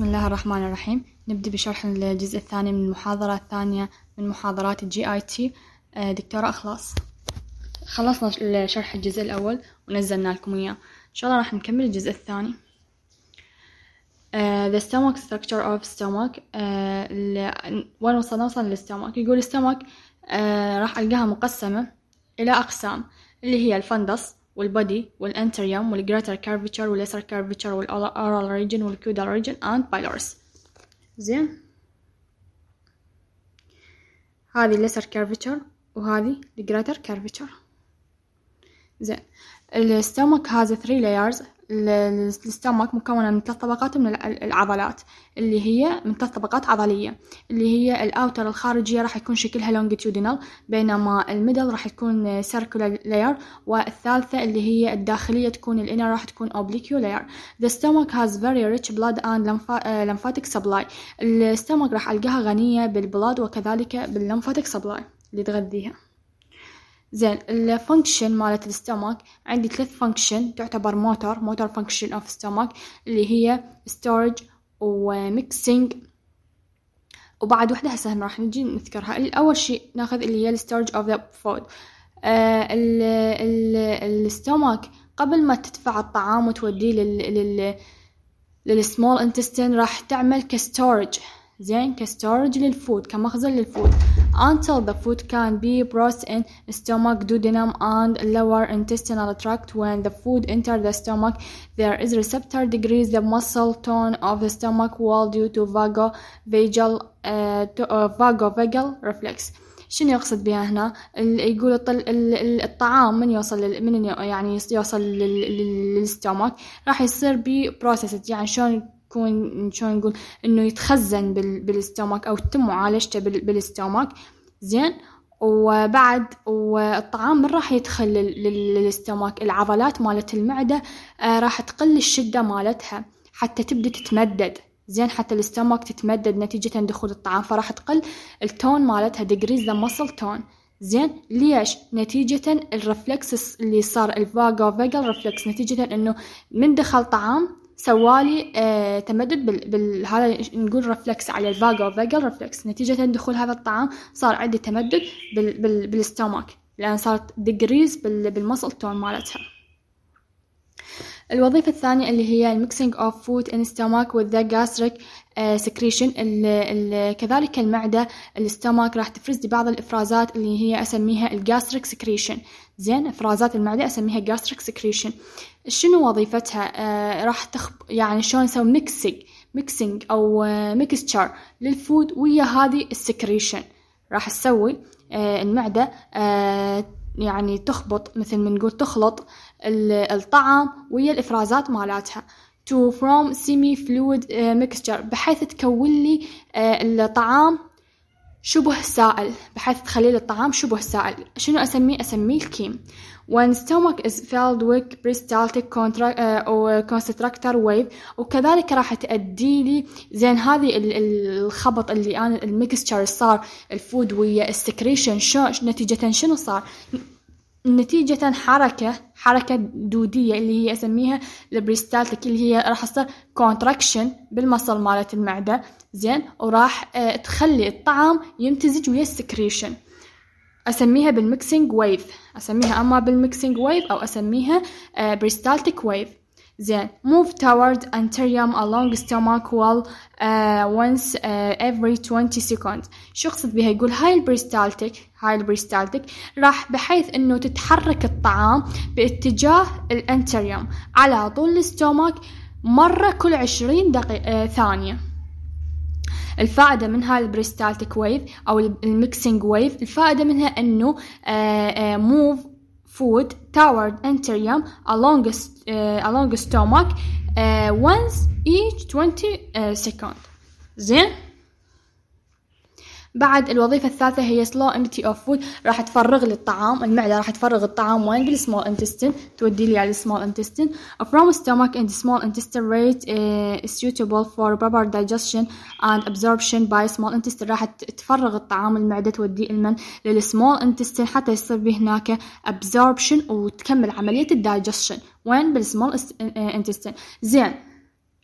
بسم الله الرحمن الرحيم نبدأ بشرح الجزء الثاني من المحاضرة الثانية من محاضرات الجي اي آه، تي دكتورة اخلاص خلصنا شرح الجزء الأول ونزلنا لكم إياه إن شاء الله راح نكمل الجزء الثاني uh, the stomach structure of stomach uh, وين وصلنا وصلنا للستومك يقول الستومك uh, راح ألقاها مقسمة إلى أقسام اللي هي الفندس والبودي والانتريوم والجريتر كارفيتشر والليسر كارفيتشر والارال ريجن والكيودال ريجن اند بايلورس زين هذه الليسر كارفيتشر وهذه الجريتر كارفيتشر زين الستومك هاز 3 لايرز الستمك مكونة من ثلاث طبقات من العضلات اللي هي من ثلاث طبقات عضلية اللي هي الأوتر الخارجية راح يكون شكلها longitudinal بينما الميدل راح تكون circular layer والثالثة اللي هي الداخلية تكون الانر راح تكون oblique layer The stomach has very rich blood and آه، lymphatic supply الستمك راح ألقاها غنية بالبلاد وكذلك باللمفاتيك سبلاي اللي تغذيها زين الفانكشن مالت الستمك عندي ثلاث فانكشن تعتبر موتر موتر فانكشن اوف ستمك اللي هي ستورج وميكسينج وبعد وحدة هسه راح نجي نذكرها الاول شيء ناخذ اللي هي الستورج اوف ذا فود الستمك قبل ما تدفع الطعام وتوديه لل لل للسمول انتستين راح تعمل كستورج زين كستورج للفود كمخزن للفود until the food can be processed in stomach duodenum and lower intestinal tract when the food enter the stomach there is receptor decrease the muscle tone of the stomach wall due to vagovagal uh, to, vagal reflex شنو يقصد بها هنا يقول الطعام من يوصل من يعني يوصل للستومك راح يصير بي بروسيسد يعني شلون يكون شلون نقول انه يتخزن بال بالاستومك او تتم معالجته بالاستومك زين وبعد والطعام من راح يدخل للاستومك العضلات مالت المعده آه، راح تقل الشده مالتها حتى تبدا تتمدد زين حتى الاستومك تتمدد نتيجة دخول الطعام فراح تقل التون مالتها ديجريز ذا مسل تون زين ليش نتيجة الرفلكس اللي صار الفاجو فيجل رفلكس نتيجة انه من دخل طعام سوالي آه تمدد بال, بالهذا نقول رفلكس على الفاجو فاجر رفلكس نتيجة دخول هذا الطعام صار عندي تمدد بال... بال... بالستومك لأن صارت ديجريز بال... بالمسل تون مالتها الوظيفة الثانية اللي هي الميكسينج اوف فود ان ستومك with the gastric سكريشن آه، كذلك المعدة الاستمك راح تفرز بعض الإفرازات اللي هي أسميها الجاستريك سكريشن زين إفرازات المعدة أسميها جاستريك سكريشن شنو وظيفتها آه، راح تخب يعني شلون نسوي ميكسينج ميكسينج أو ميكستشر آه، للفود ويا هذه السكريشن راح تسوي المعدة يعني تخبط مثل ما نقول تخلط الطعام ويا الإفرازات مالاتها to from semi fluid uh, mixture بحيث تكون لي uh, الطعام شبه سائل بحيث تخلي لي الطعام شبه سائل شنو اسميه اسميه الكيم when stomach is filled with peristaltic uh, or constructor wave وكذلك راح تأدي لي زين هذه الخبط اللي انا الميكستشر صار الفود ويا السكريشن شو نتيجة شنو صار نتيجة حركة حركة دودية اللي هي أسميها البريستالتك اللي هي راح تصير كونتراكشن بالمصل مالت المعدة زين وراح آه، تخلي الطعام يمتزج ويا السكريشن أسميها بالميكسينج ويف أسميها أما بالميكسينج ويف أو أسميها بريستالتك آه، ويف زين move toward anterium along stomach wall uh, once uh, every 20 second شو قصد بها يقول هاي البريستالتيك هاي البريستالتيك راح بحيث انه تتحرك الطعام باتجاه الانتريوم على طول الستومك مرة كل 20 دقيقة آه ثانية الفائدة من هاي البريستالتيك ويف أو الميكسينج ويف الفائدة منها أنه موف آه، آه، food toward anterium along a uh, along stomach uh, once each 20 uh, seconds. Then بعد الوظيفة الثالثة هي slow empty of food راح تفرغ لي الطعام المعدة راح تفرغ الطعام وين بالsmall intestine تودي لي على الsmall intestine from stomach and small intestine rate is suitable for proper digestion and absorption by small intestine راح تفرغ الطعام المعدة تودي المن للsmall intestine حتى يصير به هناك absorption وتكمل عملية الدايجستشن وين بالsmall intestine زين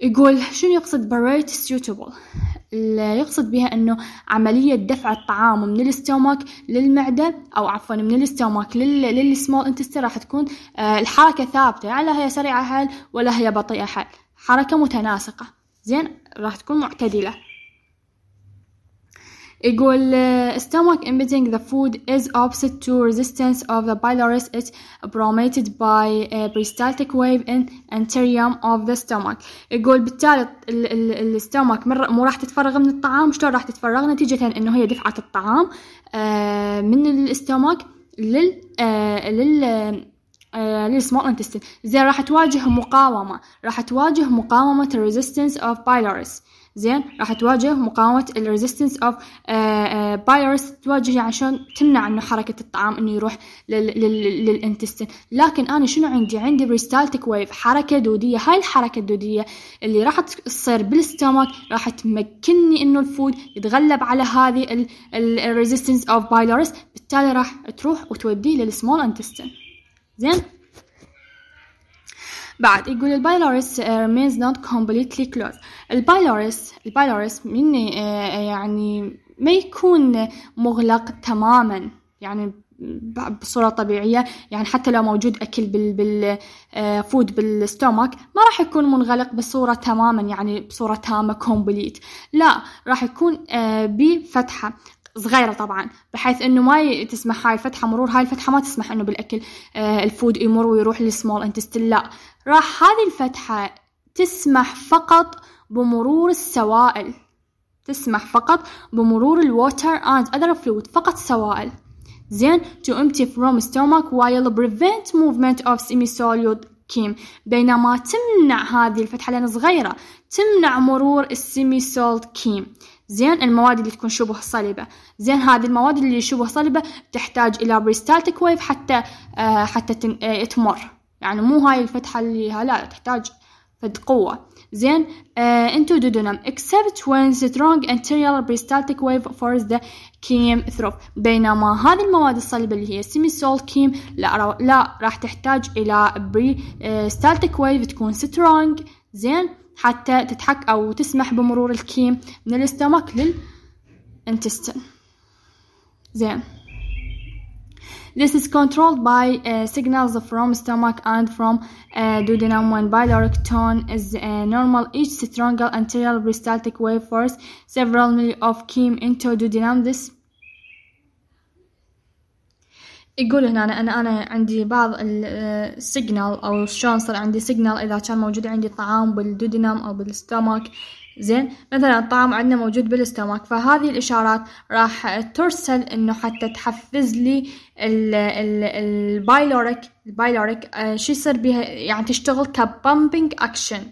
يقول شنو يقصد بريت suitable يقصد بها انه عملية دفع الطعام من الاستومك للمعدة او عفوا من الاستومك للسمول انتستين راح تكون آه، الحركة ثابتة يعني لا هي سريعة حال ولا هي بطيئة حال حركة متناسقة زين راح تكون معتدلة يقول uh, stomach emitting the food is opposite to resistance of the pylorus is promoted by a peristaltic wave in anterium of the stomach يقول بالتالي الستومك مو راح تتفرغ من الطعام شلون راح تتفرغ نتيجة انه هي دفعة الطعام آه، من الاستومك لل آه، لل آه، للسمول انتستين زين راح تواجه مقاومة راح تواجه مقاومة resistance of pylorus زين راح تواجه مقاومة الريزيستنس اوف بايرس تواجه يعني عشان تمنع انه حركة الطعام انه يروح للانتستين لكن انا شنو عندي عندي بريستالتك ويف حركة دودية هاي الحركة الدودية اللي راح تصير بالستومك راح تمكنني انه الفود يتغلب على هذه الريزيستنس اوف بايلورس بالتالي راح تروح وتوديه للسمول انتستين زين بعد يقول البايلوريس ريمينز نوت كومبليتلي كلوز البايلوريس البايلوريس من آه، يعني ما يكون مغلق تماما يعني بصورة طبيعية يعني حتى لو موجود أكل بال بال فود آه، بالستومك ما راح يكون منغلق بصورة تماما يعني بصورة تامة كومبليت لا راح يكون آه، بفتحة صغيرة طبعا بحيث انه ما تسمح هاي الفتحة مرور هاي الفتحة ما تسمح انه بالاكل آه، الفود يمر ويروح للسمول انتستيل لا راح هذه الفتحة تسمح فقط بمرور السوائل تسمح فقط بمرور الووتر and other فلويد فقط سوائل زين to empty from stomach while prevent movement of semisolid كيم بينما تمنع هذه الفتحة لأن صغيرة تمنع مرور السيمي سولت كيم زين المواد اللي تكون شبه صلبة زين هذه المواد اللي شبه صلبة تحتاج إلى بريستالتيك ويف حتى آه حتى تن... آه تمر يعني مو هاي الفتحة اللي لا تحتاج فد قوة زين آه دودونم duodenum except when strong anterior peristaltic wave for the cheme through بينما هذه المواد الصلبة اللي هي semisol cheme لا, را... لا راح تحتاج إلى peristaltic آه، ويف تكون strong زين حتى تتحك أو تسمح بمرور الكيم من الاستمك للانتستين زين This is controlled by uh, signals from stomach and from uh, duodenum when pyloric tone is uh, normal. Each stronger anterior peristaltic wave force several milli of chem into duodenum. This يقول هنا أنا أنا عندي بعض السيجنال أو شلون صار عندي سيجنال إذا كان موجود عندي طعام بالدودنام أو بالستومك زين مثلا الطعام عندنا موجود بالاستومك فهذه الإشارات راح ترسل إنه حتى تحفز لي البايلوريك البايلوريك آه، شو يصير بها يعني تشتغل كبامبينج أكشن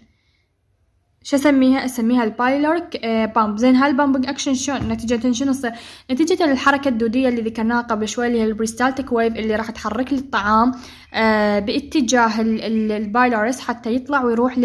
شو اسميها اسميها البايلورك آه، بامب زين هاي البامبنج اكشن شلون نتيجه شنو تصير نتيجه الحركة الدوديه اللي ذكرناها قبل شوي اللي هي البريستالتيك ويف اللي راح تحرك لي الطعام آه، باتجاه البايلورس حتى يطلع ويروح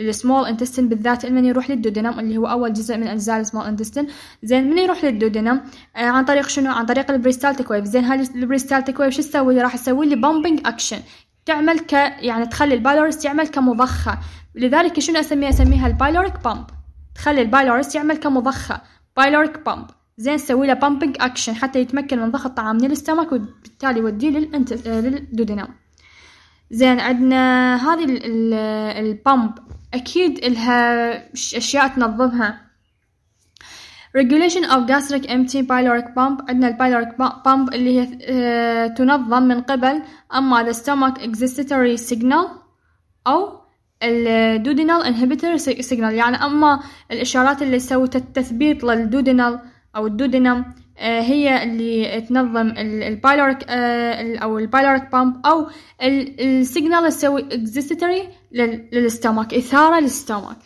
للسمول انتستين بالذات المن يروح للدودنم اللي هو اول جزء من اجزاء السمول انتستين زين من يروح للدودنم آه، عن طريق شنو عن طريق البريستالتيك ويف زين هاي البريستالتيك ويف شو تسوي راح تسوي لي بامبنج اكشن تعمل ك يعني تخلي البايلورس يعمل كمضخة لذلك شنو اسميها اسميها البايلوريك بامب تخلي البايلورس يعمل كمضخة بايلوريك بامب زين سوي له بامبنج اكشن حتى يتمكن من ضخ الطعام من الاستمك وبالتالي يوديه للانت... للدودينام زين عندنا هذه البامب اكيد الها اشياء تنظمها regulation of gastric empty pyloric pump عندنا البايلوريك pump اللي هي آه، تنظم من قبل اما the stomach excitatory signal او الدودينال انهبيتور سيجنال يعني اما الاشارات اللي تسوي التثبيت للدودينال او الدودينم آه، هي اللي تنظم البايلوريك آه، او البايلوريك بامب او السيجنال تسوي اكزيستري للستمك اثاره للستمك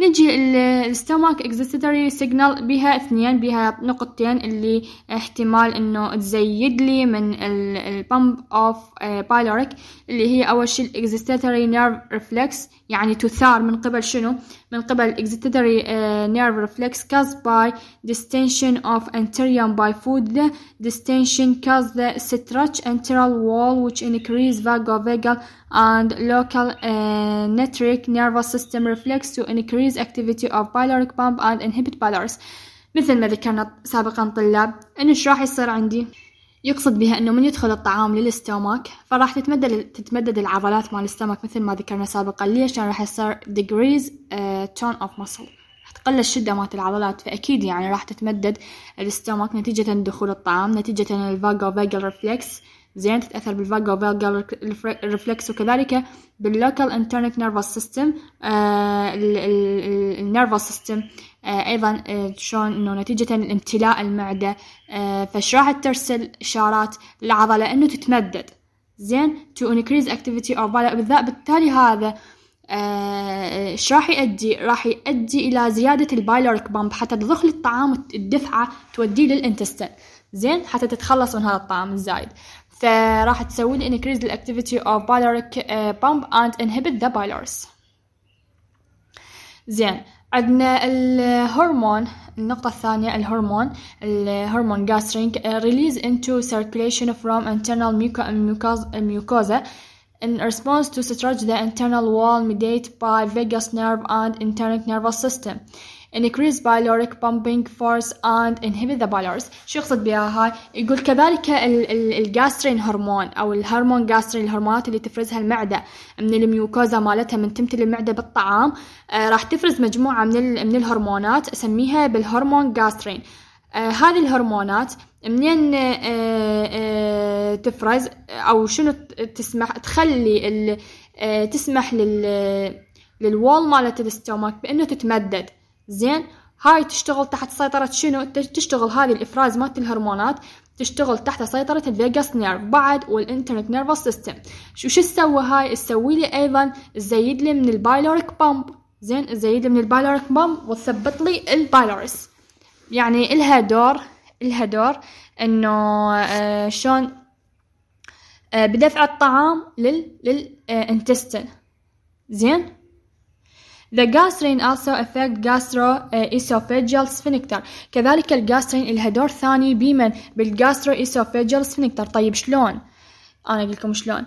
نجي الستوماك اكزيستوري سيجنال بها اثنين بها نقطتين اللي احتمال انه تزيد لي من البامب اوف بايلوريك اللي هي اول شيء الاكزيستوري نيرف ريفلكس يعني تثار من قبل شنو من قبل excitatory uh, nerve reflex caused by distension of anterior food the distension caused the stretched anterior wall which increase vagovagal and local uh, netric nervous system reflex to increase activity of pyloric pump and inhibit pylorus مثل ما ذكرنا سابقا طلاب ان ايش راح يصير عندي يقصد بها أنه من يدخل الطعام للستومك فراح تتمدد تتمدد العضلات مال الاستومك مثل ما ذكرنا سابقا ليش راح يصير degrees تون اوف مسل تقل الشدة مالت العضلات فأكيد يعني راح تتمدد الستومك نتيجة دخول الطعام نتيجة الفاجو فاجل ريفلكس زين تتأثر بالفاجو وفالجا ريفلكس وكذلك باللوكال انترنت نيرفس سيستم النيرفوس سيستم ايضا آه، شلون انه نتيجه لامتلاء المعده آه، فش راح ترسل اشارات للعضله انه تتمدد زين to increase activity or بالتالي هذا آه، ايش راح يؤدي راح يؤدي الى زياده البايلوريك بامب حتى تضخ الطعام الدفعه توديه للانتستين زين حتى تتخلص من هذا الطعام الزايد فراح تسوي لي increase the activity of biliary uh, pump and inhibit the bilars زين عندنا الهرمون النقطة الثانية الهرمون الهرمون gastrin, uh, release into circulation from internal mucosa in response to stretch the internal wall mediated by vagus nerve and enteric nervous system increase pyloric pumping force and inhibit the pylorus شو يقصد بها هاي يقول كذلك الجاسترين هرمون او الهرمون جاسترين الهرمونات اللي تفرزها المعدة من الميوكوزا مالتها من تمتلي المعدة بالطعام آه راح تفرز مجموعة من من الهرمونات اسميها بالهرمون جاسترين آه هذه الهرمونات منين آه آه تفرز او شنو تسمح تخلي آه، تسمح لل للوول مالت الاستومك بانه تتمدد زين هاي تشتغل تحت سيطرة شنو تشتغل هذه الإفراز مالت الهرمونات تشتغل تحت سيطرة الفيجاس نيرف بعد والإنترنت نيرفس سيستم شو شو تسوي هاي تسوي لي أيضا تزيد لي من البايلوريك بامب زين تزيد لي من البايلوريك بامب وتثبط لي البايلوريس يعني إلها دور إلها دور إنه آه، شلون آه، بدفع الطعام لل للإنتستن زين The gastrin also affect gastroesophageal sphincter. كذلك الجاسترين إلها دور ثاني بمن بالgastroesophageal sphincter. طيب شلون؟ أنا أقول لكم شلون.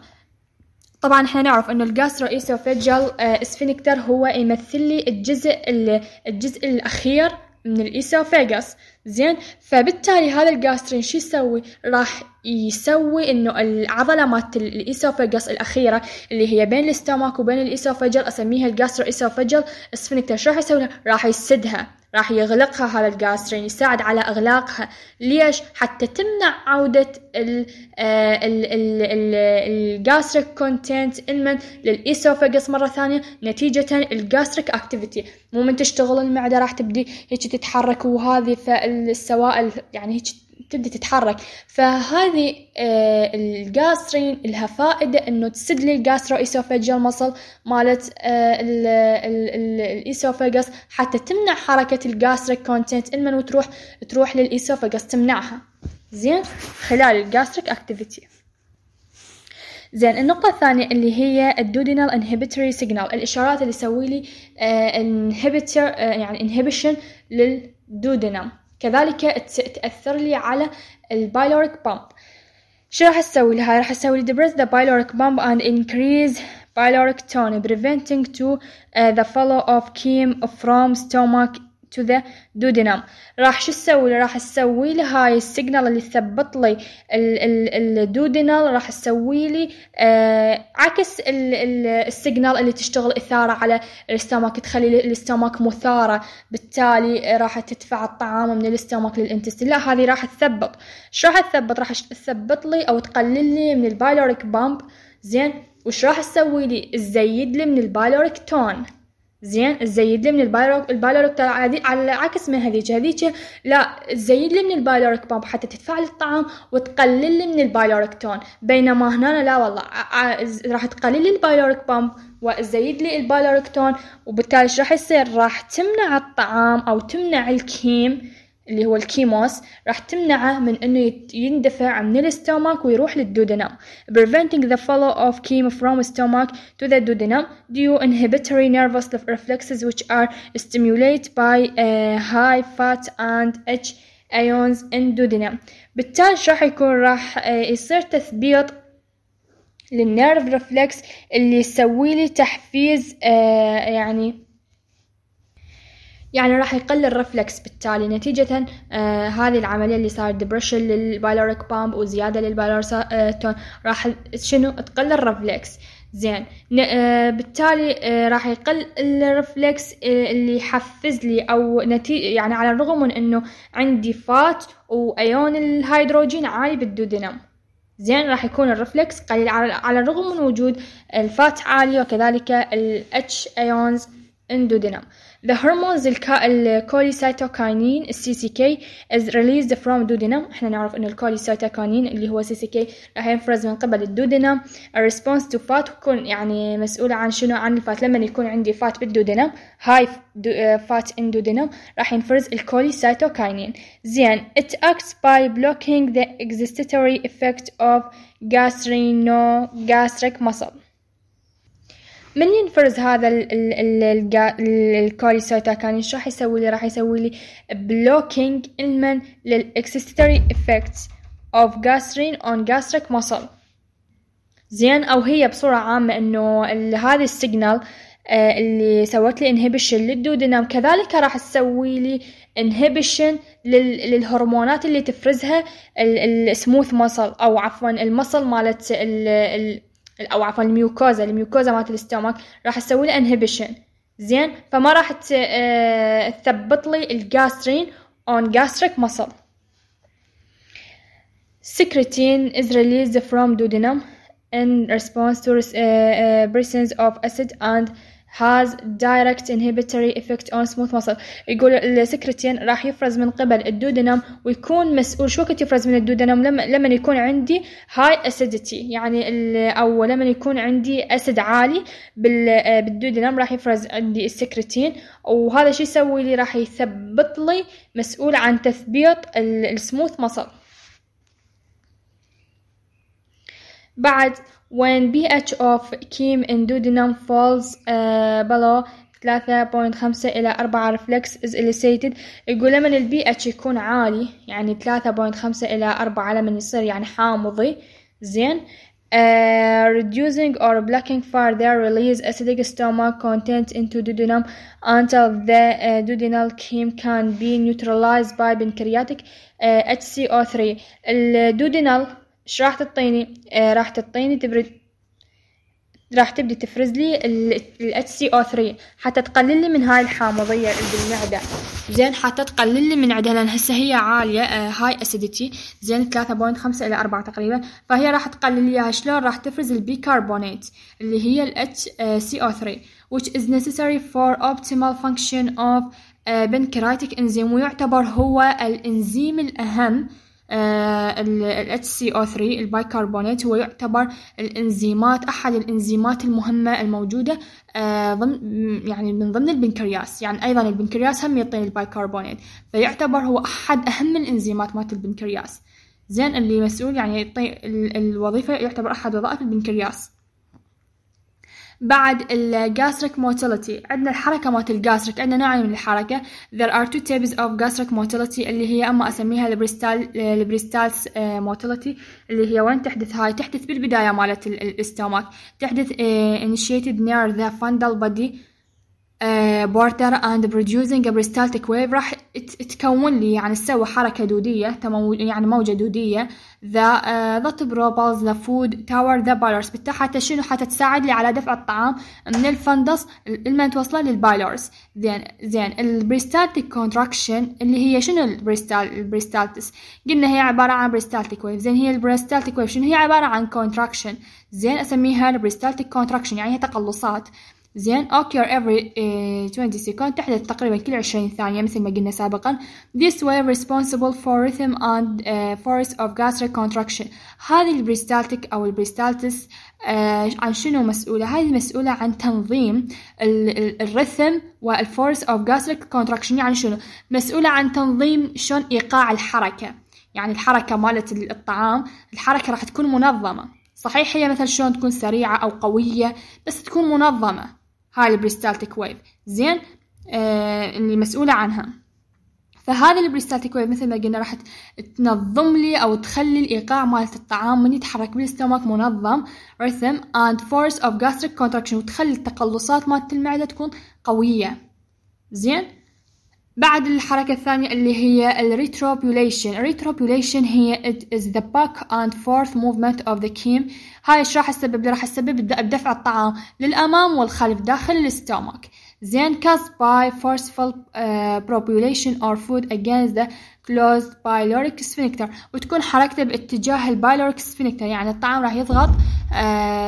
طبعا احنا نعرف انه الجاسترو ايسوفيجال سفينكتر هو يمثل لي الجزء الجزء الاخير من الايسوفاجس زين فبالتالي هذا الجاسترين شو يسوي راح يسوي انه العضله مالت الايسوفاجس الاخيره اللي هي بين الاستوماك وبين الايسوفاجل اسميها الجاسترو ايسوفاجل اسفنكتر شو راح يسوي راح يسدها راح يغلقها هذا الجاسترين يساعد على اغلاقها ليش حتى تمنع عوده آه، الجاستريك كونتنت انمن للايسوفاجس مره ثانيه نتيجه الجاستريك اكتيفيتي مو من تشتغل المعده راح تبدي هيك تتحرك وهذه السوائل يعني هيك تبدي تتحرك فهذه آه، الجاسترين لها فائدة انه تسد لي الجاسترو ايسوفاجيال مصل مالت آه، الايسوفاجس حتى تمنع حركة الجاستريك كونتنت المن وتروح تروح للايسوفاجس تمنعها زين خلال الجاستريك اكتيفيتي زين النقطة الثانية اللي هي الدودينال انهبيتوري سيجنال الإشارات اللي تسوي لي انهبيتر آه، يعني انهبيشن للدودينم كذلك تأثر لي على البايلوريك بامب شو راح اسوي لها راح اسوي depress the pyloric bump and increase pyloric tone preventing to uh, the follow of chem from stomach to the duodenum راح شو اسوي راح اسوي لي هاي السيجنال اللي تثبط لي الدودينال راح اسوي لي آه عكس السيجنال اللي تشتغل اثاره على الاستاماك تخلي الاستاماك مثاره بالتالي راح تدفع الطعام من الاستاماك للانتستين لا هذه راح تثبط شو راح تثبط راح تثبط لي او تقلل لي من البايلوريك بامب زين وش راح تسوي لي تزيد لي من البايلوريك تون زين تزيد لي من البايلوك البايروك ترى على عكس من هذيك هذيك لا تزيد لي من البايلوك بامب حتى تدفع الطعام وتقلل لي من البايلوك تون بينما هنا لا والله راح تقلل لي البايلوك بامب وتزيد لي البايلوك تون وبالتالي ايش راح يصير راح تمنع الطعام او تمنع الكيم اللي هو الكيموس راح تمنعه من انه يندفع من الاستومك ويروح للدودنم preventing the flow of chemo from stomach to the duodenum due inhibitory nervous reflexes which are stimulated by uh, high fat and H ions in duodenum بالتالي راح يكون راح يصير تثبيط للنيرف ريفلكس اللي يسوي لي تحفيز uh, يعني يعني راح يقل الرفلكس بالتالي نتيجة آه هذه العملية اللي صارت ديبرشن للبايلوريك بامب وزيادة للبايلور آه، راح شنو تقل الرفلكس زين آه بالتالي آه راح يقل الرفلكس آه اللي يحفز لي او نتيجة يعني على الرغم من انه عندي فات وايون الهيدروجين عالي بالدودينم زين راح يكون الرفلكس قليل على الرغم من وجود الفات عالي وكذلك الاتش ايونز اندودينم The hormones الكوليسيتوكاينين السي سي كي is released from duodenum احنا نعرف ان الكوليسيتوكاينين اللي هو سي سي كي راح ينفرز من قبل الدودنم A response to fat تكون يعني مسؤولة عن شنو عن الفات لما يكون عندي فات بالدودنم high آه، fat in duodenum راح ينفرز الكوليسيتوكاينين زين it acts by blocking the excitatory effect of gastrino gastric muscle من ينفرز هذا الكوري سايتا كان شو راح يسوي لي راح يسوي لي بلوكينج المن للاكسستري افكتس اوف جاسترين اون جاستريك مسل زين او هي بصورة عامة انه هذه السيجنال آه، اللي سوت لي انهبيشن للدودنام كذلك راح تسوي لي انهبيشن للهرمونات اللي تفرزها السموث مسل او عفوا المصل مالت ال ال او عفوا الميوكوزا الميوكوزا مالت الاستومك راح تسوي له انهبيشن زين فما راح تثبط لي الجاسترين on gastric muscle secretin is released from duodenum in response to uh, uh, presence of acid and has direct inhibitory effect on smooth muscle يقول السكرتين راح يفرز من قبل الدودنم ويكون مسؤول شو وقت يفرز من الدودنم لما لما يكون عندي هاي acidity يعني او لما يكون عندي اسد عالي بالدودنم راح يفرز عندي السكرتين وهذا شو يسوي لي راح يثبط لي مسؤول عن تثبيط السموث muscle بعد when pH of كيم in duodenum falls uh, below 3.5 إلى 4 reflex is elicited يقول لما البي pH يكون عالي يعني 3.5 إلى 4 لما يصير يعني حامضي زين Uh, reducing or blocking further release acidic stomach content into duodenum until the uh, duodenal cream can be neutralized by pancreatic uh, HCO3 الدودينال ايش راح تعطيني آه راح تعطيني تبرد راح تبدي تفرز لي ال HCO3 حتى تقلل لي من هاي الحامضية اللي بالمعدة زين حتى تقلل لي من عندها لأن هسه هي عالية هاي آه، أسيديتي زين 3.5 إلى 4 تقريبا فهي راح تقلل لي اياها شلون راح تفرز البيكربونات اللي هي ال HCO3 which is necessary for optimal function of uh, pancreatic enzyme ويعتبر هو الإنزيم الأهم آه، ال HCO3 البيكربونات هو يعتبر الانزيمات أحد الانزيمات المهمة الموجودة آه، ضمن يعني من ضمن البنكرياس يعني أيضا البنكرياس هم يعطينا البيكربونات فيعتبر هو أحد أهم الانزيمات مالت البنكرياس زين اللي مسؤول يعني يعطي الوظيفة يعتبر أحد وظائف البنكرياس بعد الجاستريك موتيليتي عندنا الحركة مالت الجاستريك عندنا نوعين من الحركة there are two types of gastric motility اللي هي أما أسميها البريستال البريستالس موتيليتي آه، اللي هي وين تحدث هاي تحدث بالبداية مالت الاستومك تحدث آه، initiated near the fundal body آه، بورتر اند producing بريستالتيك ويف راح تكون لي يعني تسوي حركة دودية يعني موجة دودية ذا ذا تبروبلز ذا فود تاور ذا بايلرز بتاعتها حتى شنو حتتساعد لي على دفع الطعام من الفندس لما توصله للبايلرز زين زين البريستالتيك كونتراكشن اللي هي شنو البريستال البريستالتس قلنا هي عبارة عن بريستالتيك ويف زين هي البريستالتيك ويف شنو هي عبارة عن كونتراكشن زين اسميها البريستالتيك كونتراكشن يعني هي تقلصات زين occur every uh, eh, 20 second تحدث تقريبا كل 20 ثانية مثل ما قلنا سابقا this way responsible for rhythm and uh, force of gastric contraction هذه البريستالتيك أو البريستالتس uh, عن شنو مسؤولة هذه مسؤولة عن تنظيم الرثم والفورس of gastric contraction يعني شنو مسؤولة عن تنظيم شلون إيقاع الحركة يعني الحركة مالت الطعام الحركة راح تكون منظمة صحيح هي مثلا شلون تكون سريعة أو قوية بس تكون منظمة هاي البريستالتيك ويف زين آه اللي مسؤولة عنها فهذا البريستالتيك ويف مثل ما قلنا راح تنظم لي او تخلي الايقاع مالت الطعام من يتحرك بالاستمك منظم rhythm and force of gastric contraction وتخلي التقلصات مالت المعده تكون قويه زين بعد الحركة الثانية اللي هي الريتروبوليشن الريتروبوليشن هي it is the back and forth movement of the chem هاي ايش راح تسبب راح تسبب بدفع الطعام للأمام والخلف داخل الاستومك زين caused by forceful uh, propulation or food against the closed pyloric sphincter وتكون حركته باتجاه البايلوريك sphincter يعني الطعام راح يضغط uh,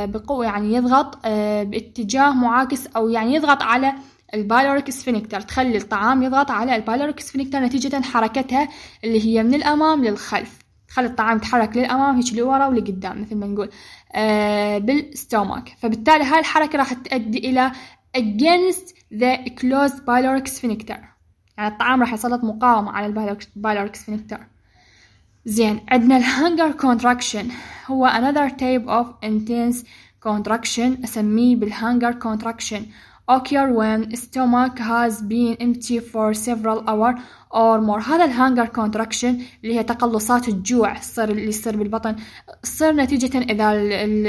بقوة يعني يضغط uh, باتجاه معاكس أو يعني يضغط على uh, البايلوريك سفنكتر يعني تخلي الطعام يضغط على البايلوريك سفنكتر نتيجة حركتها اللي هي من الأمام للخلف تخلي الطعام يتحرك للأمام هيك لورا ولقدام مثل ما نقول آه بالستومك فبالتالي هاي الحركة راح تؤدي إلى against the closed pyloric sphincter يعني الطعام راح يسلط مقاومة على البايلوريك سفنكتر زين عندنا الهانجر كونتراكشن هو another type of intense contraction أسميه بالهانجر كونتراكشن occur when stomach has been empty for several hours or more هذا الهانجر contraction اللي هي تقلصات الجوع تصير اللي يصير بالبطن تصير نتيجة إذا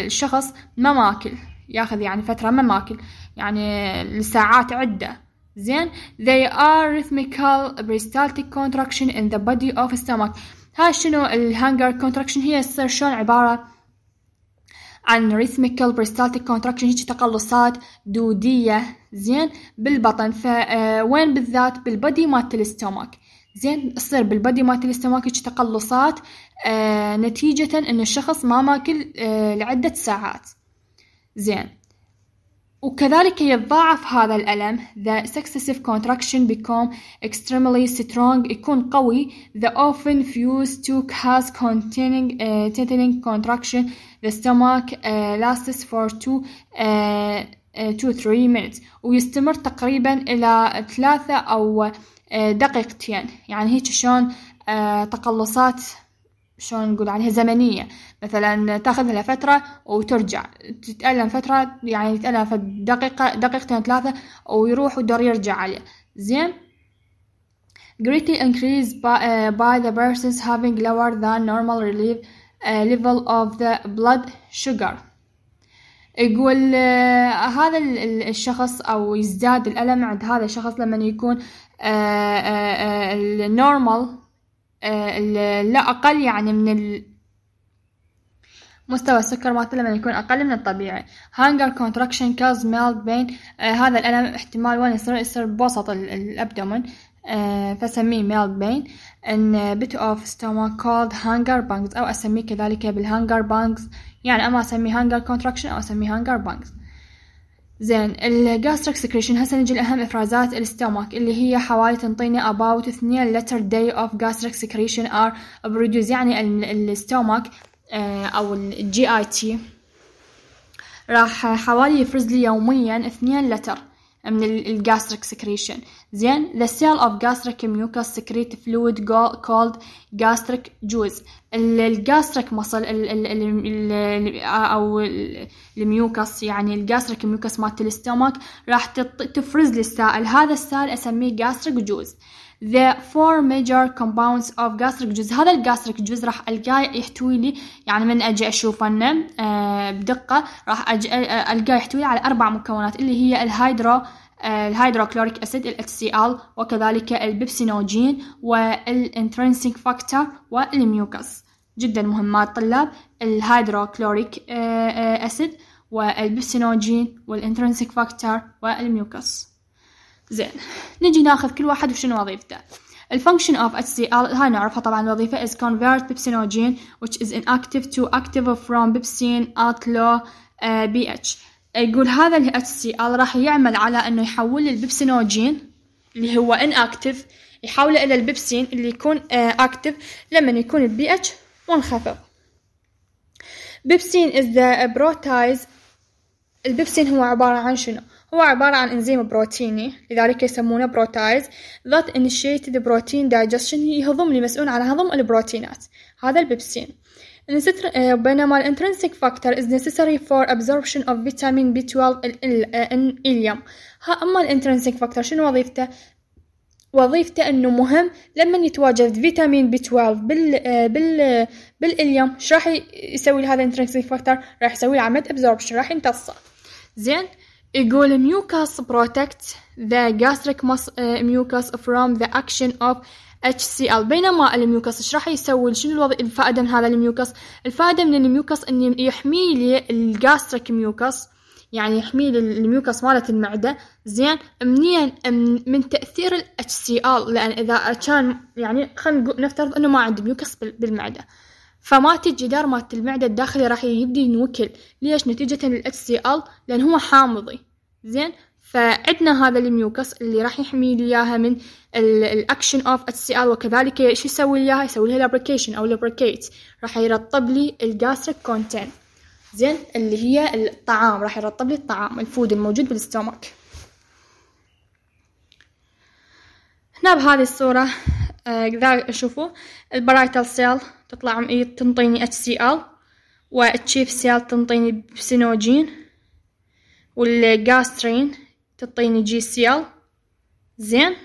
الشخص ما ماكل ياخذ يعني فترة ما ماكل يعني لساعات عدة زين they are rhythmical peristaltic contraction in the body of stomach هاي شنو الهانجر contraction هي تصير شلون عبارة عن ريثميكال بريستالتيك كونتراكشن هيك تقلصات دوديه زين بالبطن فوين آه، بالذات بالبدي مالت الاستومك زين تصير بالبدي مالت الاستومك هيك تقلصات آه، نتيجه ان الشخص ما ماكل آه، لعده ساعات زين وكذلك يتضاعف هذا الألم the successive contraction become extremely strong يكون قوي the often fused to cause containing uh, tightening contraction the stomach uh, lasts for two uh, to 3 minutes ويستمر تقريبا إلى ثلاثة أو دقيقتين يعني هيك شلون تقلصات شلون نقول عليها زمنية مثلا تاخذ لها فترة وترجع تتألم فترة يعني تتألم دقيقة دقيقتين ثلاثة ويروح ودور يرجع عليه زين greatly increased by, uh, by the persons having lower than normal relief, uh, level of the blood sugar يقول uh, هذا الشخص او يزداد الالم عند هذا الشخص لما يكون النورمال uh, uh, uh, آه، لا أقل يعني من ال... مستوى السكر مالته لما يكون أقل من الطبيعي hunger contraction cause mild pain آه، هذا الألم احتمال وين يصير يصير بوسط الأبدومن آه، فسميه mild pain إن bit of stomach called hunger bangs أو أسميه كذلك بالhunger bangs يعني أما أسميه hunger contraction أو أسميه hunger bangs زين الجاستريك سكريشن هسه نجي لأهم إفرازات الستومك اللي هي حوالي تنطيني about 2 لتر داي اوف جاستريك سكريشن ار produced يعني الستومك آه، أو الجي آي تي راح حوالي يفرز لي يوميا 2 لتر من الجاستريك سكريشن زين the cell of gastric mucus secrete fluid called gastric juice الجاستريك مصل او الميوكس يعني الجاستريك ميوكس مالت الاستومك راح تفرز للسائل هذا السائل اسميه gastric juice the four major compounds of gastric juice هذا الجاستريك جوز راح ألقاه يحتوي لي يعني من أجي اشوف آه بدقة راح آه، آه، ألقاه يحتوي على أربع مكونات اللي هي الهيدرو آه، الهيدروكلوريك اسيد ال HCl وكذلك البيبسينوجين والانترنسيك فاكتور والميوكس جدا مهمات طلاب الهيدروكلوريك اسيد والبيبسينوجين والانترنسيك فاكتور والميوكس زين نجي ناخذ كل واحد وشنو وظيفته الفانكشن اوف HCl هاي نعرفها طبعا الوظيفة is convert بيبسينوجين which is inactive to active from بيبسين at low uh, pH يقول هذا ال HCl راح يعمل على انه يحول البيبسينوجين اللي هو inactive يحوله الى البيبسين اللي يكون آه، active لما يكون البي pH منخفض بيبسين is the protease البيبسين هو عبارة عن شنو؟ هو عبارة عن إنزيم بروتيني لذلك يسمونه بروتايز ذات initiated بروتين digestion يهضم المسؤول عن هضم البروتينات هذا البيبسين uh, بينما الانترنسيك فاكتور is necessary for absorption of vitamin B12 in ilium ها أما الانترنسيك فاكتور شنو وظيفته؟ وظيفته انه مهم لما يتواجد فيتامين بي 12 بال uh, بال بالاليوم شو راح يسوي لهذا الانترنسيك فاكتور راح يسوي له عمليه absorption راح يمتصه زين يقول mucus protects the gastric ذا uh, from the action of HCl بينما الميوكاس ايش راح يسوي شنو الوضع الفائده من هذا الميوكاس الفائده من الميوكاس ان يحمي لي الجاستريك ميوكس يعني يحمي لي الميوكاس مالت المعده زين منين من تاثير ال HCl لان اذا كان يعني خلينا نفترض انه ما عندي ميوكس بالمعده فما الجدار مات المعدة الداخلي راح يبدي ينوكل ليش نتيجة للاتش سي ال لأن هو حامضي زين فعندنا هذا الميوكس اللي راح يحمي لي اياها من الاكشن اوف اتش سي ال وكذلك ايش يسوي لي اياها يسوي لها لابريكيشن او لابريكيت راح يرطب لي الجاستريك كونتين زين اللي هي الطعام راح يرطب لي الطعام الفود الموجود بالستومك هنا بهذه الصورة اقدر آه، شوفوا البرايتال سيل تطلع تنطيني اتش سي ال والتشيف سيال تنطيني بسينوجين والجاسترين تعطيني جي سي ال زين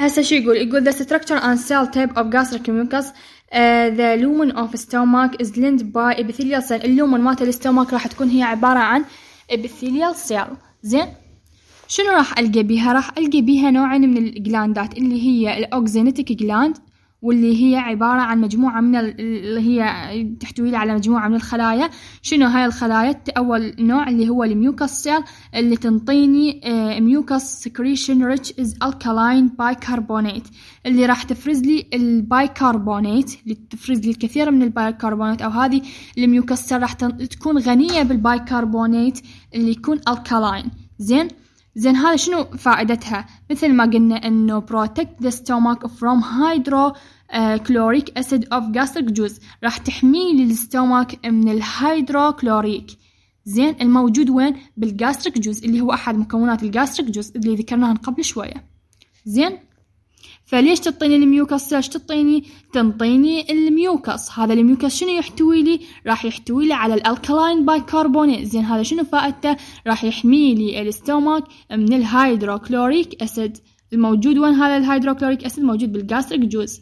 هسه شو يقول يقول the structure and cell type of gastric mucus uh, the lumen of stomach is lined by epithelial cell اللومن مالت الستومك راح تكون هي عبارة عن epithelial cell زين شنو راح ألقى بيها راح ألقى بيها نوعين من الجلاندات اللي هي الأوكزينيتيك جلاند واللي هي عبارة عن مجموعة من اللي هي تحتوي على مجموعة من الخلايا شنو هاي الخلايا أول نوع اللي هو الميوكاس سيل اللي تنطيني ميوكاس سكريشن ريتش از الكالين بايكربونات اللي راح تفرز لي البايكربونات اللي تفرز لي الكثير من البايكربونات أو هذه الميوكاس سيل راح تكون غنية بالبايكربونات اللي يكون الكالين زين زين هذا شنو فائدتها مثل ما قلنا انه protect the stomach from hydro كلوريك اسيد اوف gastric juice راح تحمي للستومك من الهيدروكلوريك زين الموجود وين بالجاستريك جوز اللي هو احد مكونات الجاستريك جوز اللي ذكرناها قبل شويه زين فليش تعطيني الميوكس ليش تعطيني تنطيني الميوكس هذا الميوكس شنو يحتوي لي راح يحتوي لي على الالكالين بايكربونات زين هذا شنو فائدته راح يحمي لي الاستومك من الهيدروكلوريك اسيد الموجود وين هذا الهيدروكلوريك اسيد موجود بالجاستريك جوز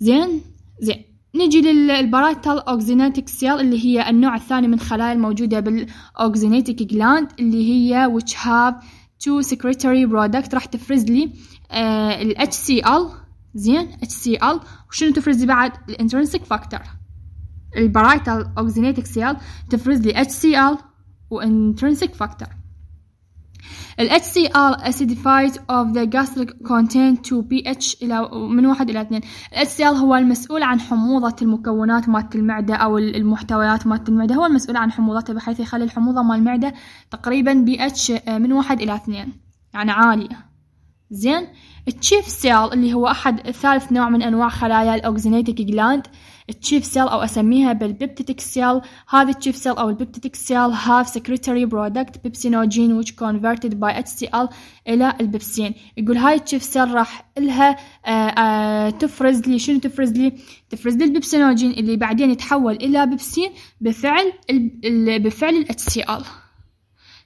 زين زين نجي للبرايتال اوكزينيتك سيل اللي هي النوع الثاني من خلايا الموجودة بالاوكزينيتك جلاند اللي هي which have تو سكرتري برودكت راح تفرز لي آه، ال HCl زين HCl وشنو تفرز لي بعد الانترنسك فاكتور البرايتال اوكسينيتك سيل تفرز لي HCl وانترنسك فاكتور HCl acidified of the gastric content to pH إلى من واحد إلى اثنين HCl هو المسؤول عن حموضة المكونات مالت المعدة أو المحتويات مالت المعدة هو المسؤول عن حموضتها بحيث يخلي الحموضة مال المعدة تقريبا pH آه، من واحد إلى اثنين يعني عالية زين التشيف سيل اللي هو أحد ثالث نوع من أنواع خلايا الأوكزينيتيك جلاند التشيف سيل أو أسميها بالبيبتيتيك سيل هذا التشيف سيل أو البيبتيتيك سيل هاف secretory product بيبسينوجين which converted by HCl إلى البيبسين يقول هاي التشيف سيل راح إلها آه، آه، تفرز لي شنو تفرز لي تفرز لي البيبسينوجين اللي بعدين يتحول إلى بيبسين بفعل بفعل ال HCl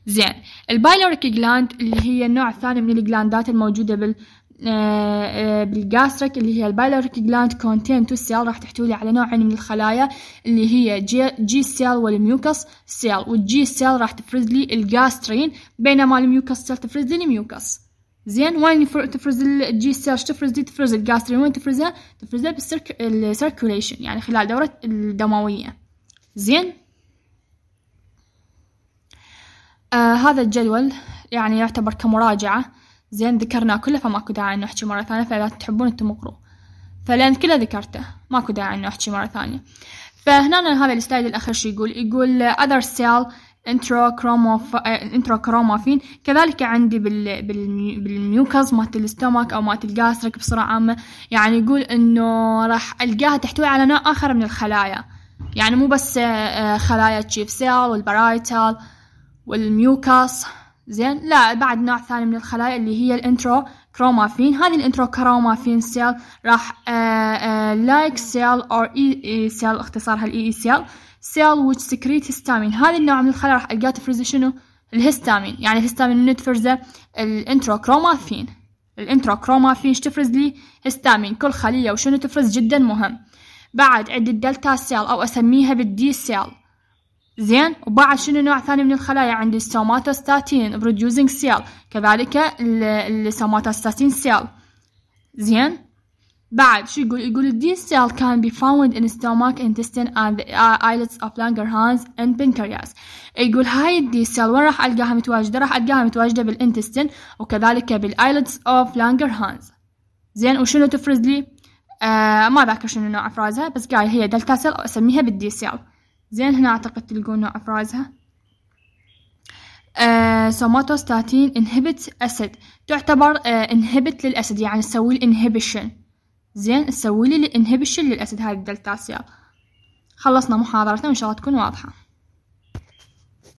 زين البايلوريك جلاند اللي هي النوع الثاني من الجلاندات الموجودة بال آه، آه، بالجاستريك اللي هي البايلوريك جلاند كونتين تو سيل راح تحتوي على نوعين من الخلايا اللي هي جي, جي سيل والميوكس سيل والجي سيل راح تفرز لي الجاسترين بينما الميوكس سيل تفرز لي الميوكس زين وين تفرز الجي سيل تفرز دي تفرز الجاسترين وين تفرزها تفرزها بالسيركوليشن يعني خلال دورة الدموية زين آه هذا الجدول يعني يعتبر كمراجعة زين ذكرناه كله فماكو داعي إنه أحكي مرة ثانية فإذا تحبون أنتم اقروه فلأن كله ذكرته ماكو داعي إنه أحكي مرة ثانية فهنا هذا السلايد الأخير شو يقول يقول other cell انترو كروموف انترو كذلك عندي بال بالميوكاز مالت الاستومك او مالت الجاسترك بصوره عامه يعني يقول انه راح القاها تحتوي على نوع اخر من الخلايا يعني مو بس آه، آه، خلايا تشيف سيل والبرايتال والميوكاس زين لا بعد نوع ثاني من الخلايا اللي هي الانترو كرومافين هذه الانترو كرومافين سيل راح لايك سيل اور اي سيل اختصارها الاي اي سيل سيل which secrete histamine هذا النوع من الخلايا راح القاه تفرز شنو الهستامين يعني الهستامين من تفرزه الانترو كرومافين الانترو كرومافين تفرز لي هستامين كل خليه وشنو تفرز جدا مهم بعد عندي الدلتا سيل او اسميها بالدي سيل زين وبعد شنو نوع ثاني من الخلايا عندي السوماتوستاتين بروديوسينج سيل كذلك السوماتوستاتين سيل زين بعد شو يقول يقول these cell can be found in stomach intestine and the اوف uh, of هانز and pancreas يقول هاي الدي سيل وين راح القاها متواجده راح القاها متواجده بالانتستين وكذلك بالايلتس اوف هانز زين وشنو تفرز لي آه ما ذاكر شنو نوع افرازها بس قال هي دلتا سيل اسميها بالدي سيل زين هنا اعتقد تلقون افرازها سوماتوستاتين انهبت اسد تعتبر انهبت للاسد يعني تسوي الانهبيشن زين تسوي لي الانهبيشن للاسد هذه الدلتاسيا خلصنا محاضرتنا وان شاء الله تكون واضحه